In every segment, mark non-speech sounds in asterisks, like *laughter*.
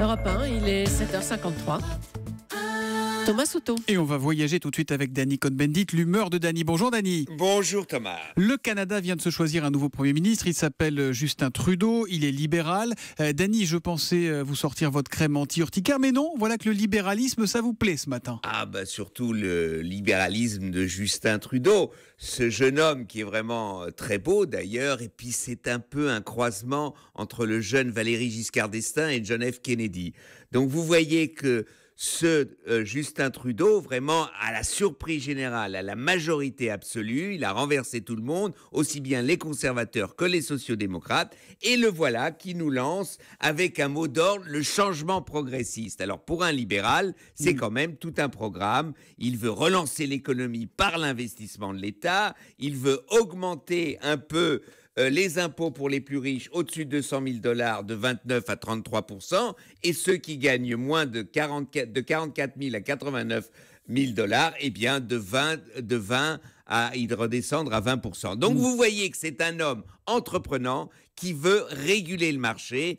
Europe 1, il est 7h53. Thomas Souto. Et on va voyager tout de suite avec Danny Cohn-Bendit, l'humeur de Danny. Bonjour Danny. Bonjour Thomas. Le Canada vient de se choisir un nouveau Premier ministre. Il s'appelle euh, Justin Trudeau. Il est libéral. Euh, Danny, je pensais euh, vous sortir votre crème anti-urticaire, mais non, voilà que le libéralisme, ça vous plaît ce matin. Ah, bah surtout le libéralisme de Justin Trudeau. Ce jeune homme qui est vraiment très beau d'ailleurs, et puis c'est un peu un croisement entre le jeune Valéry Giscard d'Estaing et John F. Kennedy. Donc vous voyez que ce euh, Justin Trudeau, vraiment à la surprise générale, à la majorité absolue, il a renversé tout le monde, aussi bien les conservateurs que les sociodémocrates, et le voilà qui nous lance avec un mot d'ordre, le changement progressiste. Alors pour un libéral, c'est mm. quand même tout un programme. Il veut relancer l'économie par l'investissement de l'État, il veut augmenter un peu euh, les impôts pour les plus riches au-dessus de 200 000 dollars de 29 à 33 et ceux qui gagnent moins de, 44, de 000 à 89 000 dollars, eh bien de 20, de 20 à y redescendre à 20 Donc mm. vous voyez que c'est un homme entreprenant qui veut réguler le marché.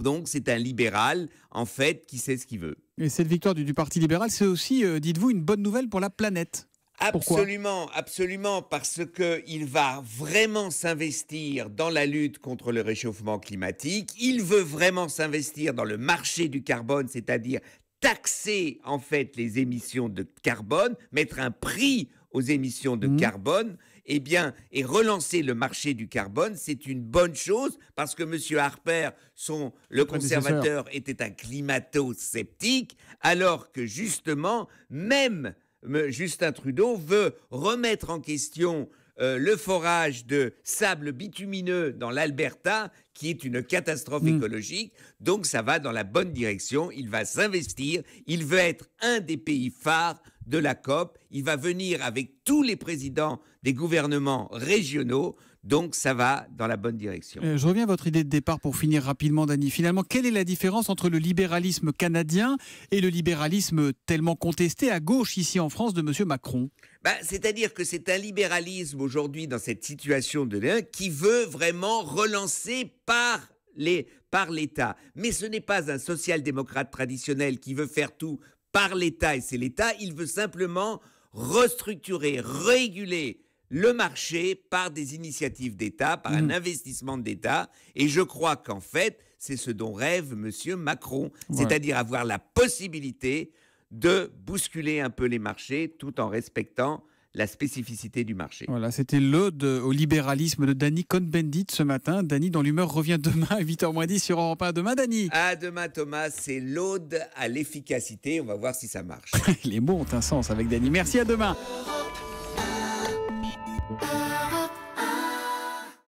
donc c'est un libéral, en fait, qui sait ce qu'il veut. Et cette victoire du, Parti libéral, c'est aussi, euh, dites-vous, une bonne nouvelle pour la planète. Absolument, absolument, parce qu'il va vraiment s'investir dans la lutte contre le réchauffement climatique, il veut vraiment s'investir dans le marché du carbone, c'est-à-dire taxer en fait les émissions de carbone, mettre un prix aux émissions de mmh. carbone, et eh bien, et relancer le marché du carbone, c'est une bonne chose parce que M. Harper, son, le conservateur, était un climato-sceptique, alors que justement, même Justin Trudeau veut remettre en question euh, le forage de sable bitumineux dans l'Alberta, qui est une catastrophe hmm. écologique. Donc ça va dans la bonne direction. Il va s'investir. Il veut être un des pays phares de la COP. Il va venir avec tous les présidents des gouvernements régionaux. Donc ça va dans la bonne direction. Euh, je reviens à votre idée de départ pour finir rapidement, Dany. Finalement, quelle est la différence entre le libéralisme canadien et le libéralisme tellement contesté à gauche ici en France de M. Macron bah, C'est-à-dire que c'est un libéralisme aujourd'hui dans cette situation de qui veut vraiment relancer par les, par l'État. Mais ce n'est pas un social-démocrate traditionnel qui veut faire tout par l'État. Et c'est l'État, il veut simplement restructurer, réguler le marché par des initiatives d'État, par un mmh. investissement d'État. Et je crois qu'en fait, c'est ce dont rêve M. Macron, c'est-à-dire avoir la possibilité de bousculer un peu les marchés tout en respectant la spécificité du marché. Voilà, c'était l'ode au libéralisme de Danny Cohn-Bendit ce matin. Danny, dans l'humeur, revient demain à 8h10 sur Europe 1. Demain, Danny À demain, Thomas. C'est l'ode à l'efficacité. On va voir si ça marche. *laughs* Les mots ont un sens avec Danny. Merci, à demain.